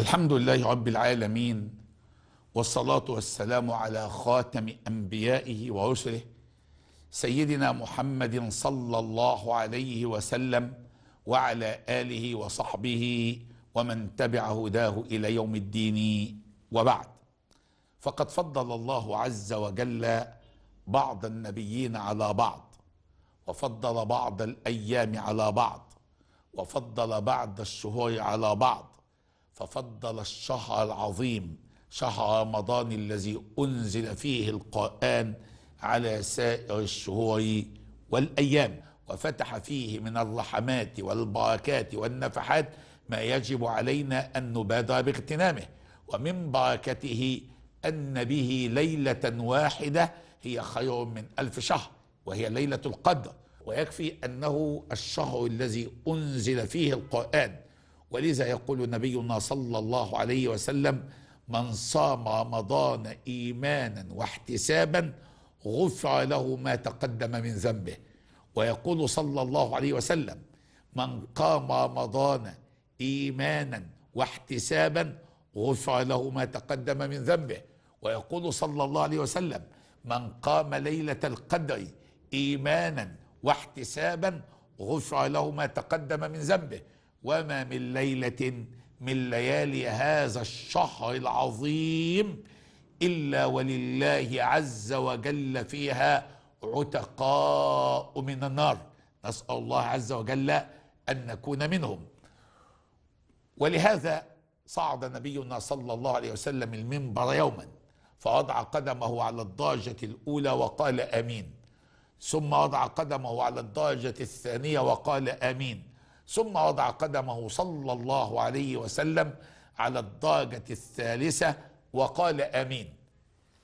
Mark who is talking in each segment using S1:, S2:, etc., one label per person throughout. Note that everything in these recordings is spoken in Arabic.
S1: الحمد لله رب العالمين والصلاة والسلام على خاتم أنبيائه ورسله سيدنا محمد صلى الله عليه وسلم وعلى آله وصحبه ومن تبع هداه إلى يوم الدين وبعد فقد فضل الله عز وجل بعض النبيين على بعض وفضل بعض الأيام على بعض وفضل بعض الشهور على بعض ففضل الشهر العظيم شهر رمضان الذي أنزل فيه القرآن على سائر الشهور والأيام وفتح فيه من الرحمات والبركات والنفحات ما يجب علينا أن نبادر باغتنامه ومن بركته أن به ليلة واحدة هي خير من ألف شهر وهي ليلة القدر ويكفي أنه الشهر الذي أنزل فيه القرآن ولذا يقول نبينا صلى الله عليه وسلم من صام رمضان إيمانا واحتسابا غفر له ما تقدم من ذنبه ويقول صلى الله عليه وسلم من قام رمضان إيمانا واحتسابا غفر له ما تقدم من ذنبه ويقول صلى الله عليه وسلم من قام ليلة القدر إيمانا واحتسابا غفر له ما تقدم من ذنبه وما من ليلة من ليالي هذا الشهر العظيم إلا ولله عز وجل فيها عتقاء من النار نسأل الله عز وجل أن نكون منهم ولهذا صعد نبينا صلى الله عليه وسلم المنبر يوما فوضع قدمه على الضاجة الأولى وقال أمين ثم وضع قدمه على الدرجة الثانية وقال آمين ثم وضع قدمه صلى الله عليه وسلم على الدرجة الثالثة وقال آمين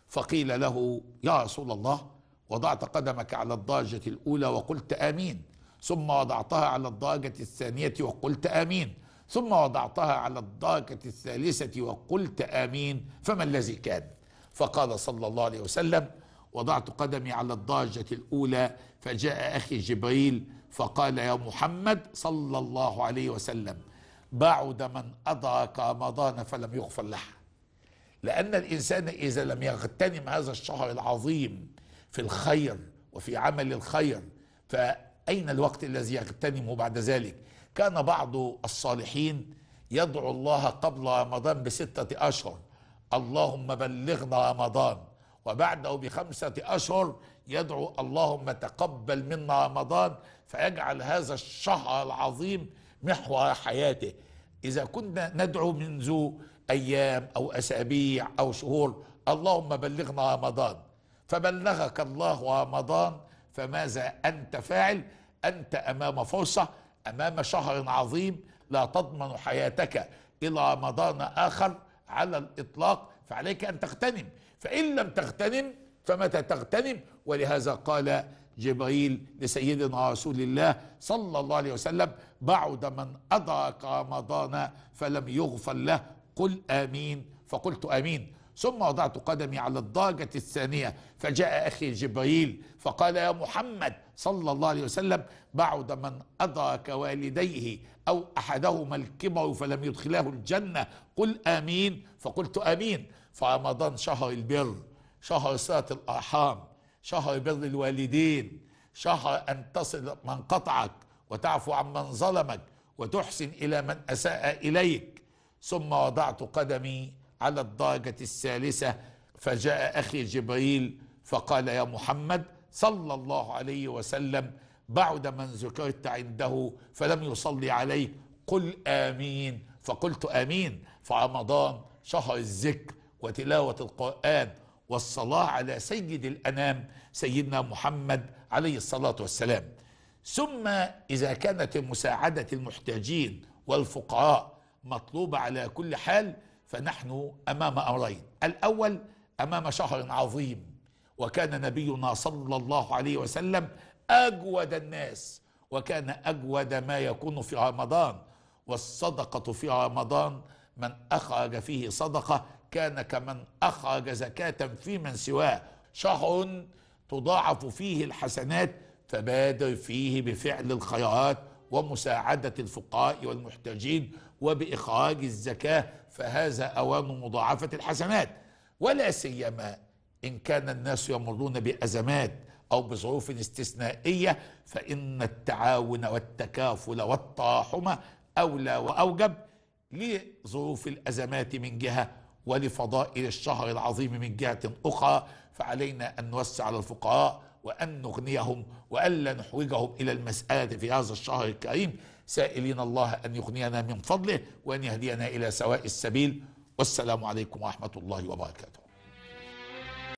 S1: فقيل له يا رسول الله وضعت قدمك على الدرجة الأولى وقلت آمين ثم وضعتها على الدرجة الثانية وقلت آمين ثم وضعتها على الدرجة الثالثة وقلت آمين فما الذي كان فقال صلى الله عليه وسلم وضعت قدمي على الضاجة الأولى فجاء أخي جبريل فقال يا محمد صلى الله عليه وسلم بعد من أدرك رمضان فلم يغفر له لأن الإنسان إذا لم يغتنم هذا الشهر العظيم في الخير وفي عمل الخير فأين الوقت الذي يغتنمه بعد ذلك كان بعض الصالحين يدعو الله قبل رمضان بستة أشهر اللهم بلغنا رمضان وبعده بخمسة أشهر يدعو اللهم تقبل منا رمضان فيجعل هذا الشهر العظيم محور حياته إذا كنا ندعو منذ أيام أو أسابيع أو شهور اللهم بلغنا رمضان فبلغك الله رمضان فماذا أنت فاعل أنت أمام فرصة أمام شهر عظيم لا تضمن حياتك إلى رمضان آخر على الإطلاق فعليك أن تغتنم فإن لم تغتنم فمتى تغتنم ولهذا قال جبريل لسيدنا رسول الله صلى الله عليه وسلم بعد من أدرك رمضان فلم يغفر له قل آمين فقلت آمين ثم وضعت قدمي على الضاجة الثانية فجاء أخي جبريل فقال يا محمد صلى الله عليه وسلم بعد من أدرك والديه أو أحدهما الكبر فلم يدخله الجنة قل آمين فقلت آمين فرمضان شهر البر شهر صلة الأرحام شهر بر الوالدين شهر أن تصل من قطعك وتعفو عمن ظلمك وتحسن إلى من أساء إليك ثم وضعت قدمي على الضاجة الثالثة فجاء أخي جبريل فقال يا محمد صلى الله عليه وسلم بعد من ذكرت عنده فلم يصلي عليه قل آمين فقلت آمين فرمضان شهر الذكر وتلاوة القرآن والصلاة على سيد الأنام سيدنا محمد عليه الصلاة والسلام ثم إذا كانت مساعدة المحتاجين والفقراء مطلوبة على كل حال فنحن امام امرين الاول امام شهر عظيم وكان نبينا صلى الله عليه وسلم اجود الناس وكان اجود ما يكون في رمضان والصدقه في رمضان من اخرج فيه صدقه كان كمن اخرج زكاه في من سواه شهر تضاعف فيه الحسنات فبادر فيه بفعل الخيرات ومساعدة الفقراء والمحتاجين وبإخراج الزكاة فهذا أوان مضاعفة الحسنات ولا سيما إن كان الناس يمرون بأزمات أو بظروف استثنائية فإن التعاون والتكافل والتراحم أولى وأوجب لظروف الأزمات من جهة ولفضائل الشهر العظيم من جهة أخرى فعلينا أن نوسع للفقراء وأن نغنيهم وألا نحوجهم إلى المسألة في هذا الشهر الكريم سائلين الله أن يغنينا من فضله وأن يهدينا إلى سواء السبيل والسلام عليكم ورحمة الله وبركاته